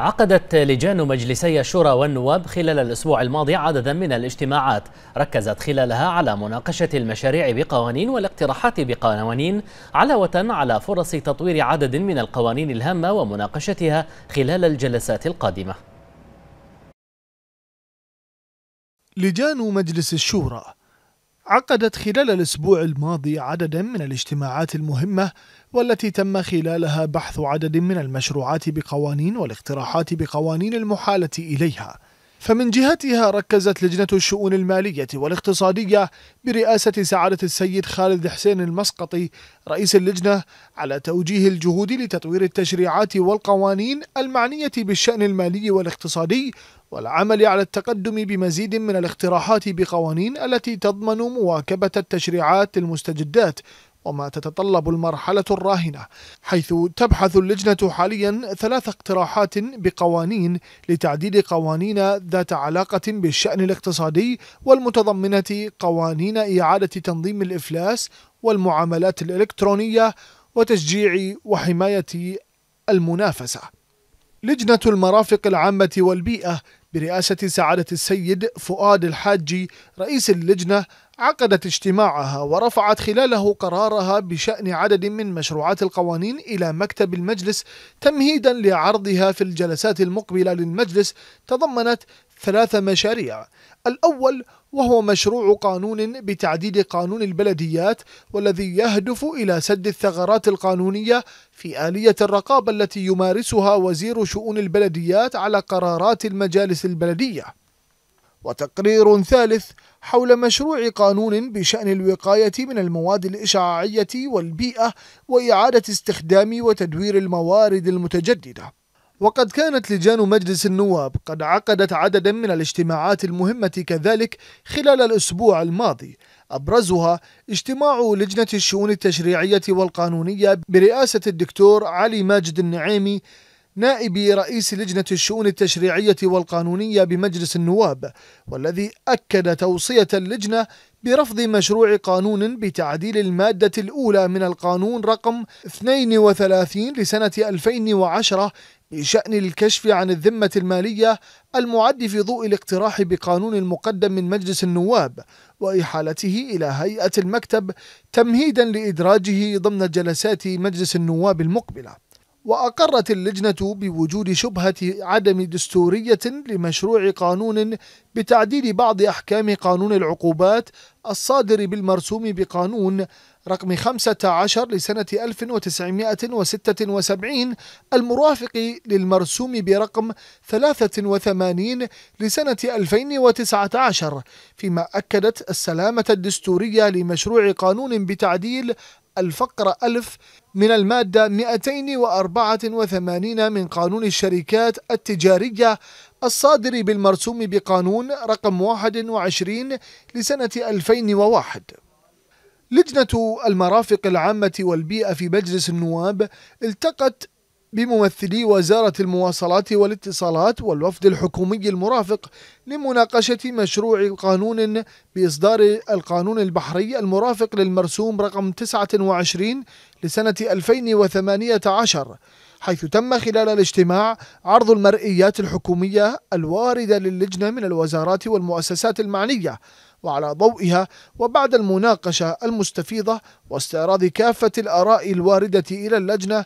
عقدت لجان مجلسي الشورى والنواب خلال الأسبوع الماضي عددا من الاجتماعات ركزت خلالها على مناقشة المشاريع بقوانين والاقتراحات بقوانين علاوة على فرص تطوير عدد من القوانين الهامة ومناقشتها خلال الجلسات القادمة لجان مجلس الشورى عقدت خلال الأسبوع الماضي عددا من الاجتماعات المهمة والتي تم خلالها بحث عدد من المشروعات بقوانين والاقتراحات بقوانين المحالة إليها فمن جهتها ركزت لجنة الشؤون المالية والاقتصادية برئاسة سعادة السيد خالد حسين المسقطي رئيس اللجنة على توجيه الجهود لتطوير التشريعات والقوانين المعنية بالشأن المالي والاقتصادي والعمل على التقدم بمزيد من الاقتراحات بقوانين التي تضمن مواكبة التشريعات المستجدات وما تتطلب المرحلة الراهنة حيث تبحث اللجنة حاليا ثلاث اقتراحات بقوانين لتعديل قوانين ذات علاقة بالشأن الاقتصادي والمتضمنة قوانين إعادة تنظيم الإفلاس والمعاملات الإلكترونية وتشجيع وحماية المنافسة لجنة المرافق العامة والبيئة برئاسة سعادة السيد فؤاد الحاجي رئيس اللجنة عقدت اجتماعها ورفعت خلاله قرارها بشأن عدد من مشروعات القوانين إلى مكتب المجلس تمهيدا لعرضها في الجلسات المقبلة للمجلس تضمنت ثلاث مشاريع الأول وهو مشروع قانون بتعديل قانون البلديات والذي يهدف إلى سد الثغرات القانونية في آلية الرقابة التي يمارسها وزير شؤون البلديات على قرارات المجالس البلدية وتقرير ثالث حول مشروع قانون بشأن الوقاية من المواد الإشعاعية والبيئة وإعادة استخدام وتدوير الموارد المتجددة. وقد كانت لجان مجلس النواب قد عقدت عددا من الاجتماعات المهمة كذلك خلال الأسبوع الماضي أبرزها اجتماع لجنة الشؤون التشريعية والقانونية برئاسة الدكتور علي ماجد النعيمي نائب رئيس لجنة الشؤون التشريعية والقانونية بمجلس النواب والذي أكد توصية اللجنة برفض مشروع قانون بتعديل المادة الأولى من القانون رقم 32 لسنة 2010 بشأن الكشف عن الذمة المالية المعد في ضوء الاقتراح بقانون المقدم من مجلس النواب وإحالته إلى هيئة المكتب تمهيدا لإدراجه ضمن جلسات مجلس النواب المقبلة وأقرت اللجنة بوجود شبهة عدم دستورية لمشروع قانون بتعديل بعض أحكام قانون العقوبات الصادر بالمرسوم بقانون رقم 15 لسنة 1976 المرافق للمرسوم برقم 83 لسنة 2019 فيما أكدت السلامة الدستورية لمشروع قانون بتعديل الفقرة ألف من المادة 284 من قانون الشركات التجارية الصادر بالمرسوم بقانون رقم 21 لسنة 2001 لجنة المرافق العامة والبيئة في مجلس النواب التقت بممثلي وزارة المواصلات والاتصالات والوفد الحكومي المرافق لمناقشة مشروع قانون بإصدار القانون البحري المرافق للمرسوم رقم 29 لسنة 2018 حيث تم خلال الاجتماع عرض المرئيات الحكومية الواردة للجنة من الوزارات والمؤسسات المعنية وعلى ضوئها وبعد المناقشة المستفيضة واستعراض كافة الآراء الواردة إلى اللجنة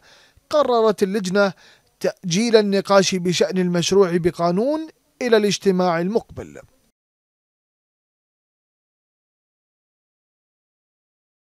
قررت اللجنة تأجيل النقاش بشأن المشروع بقانون إلى الاجتماع المقبل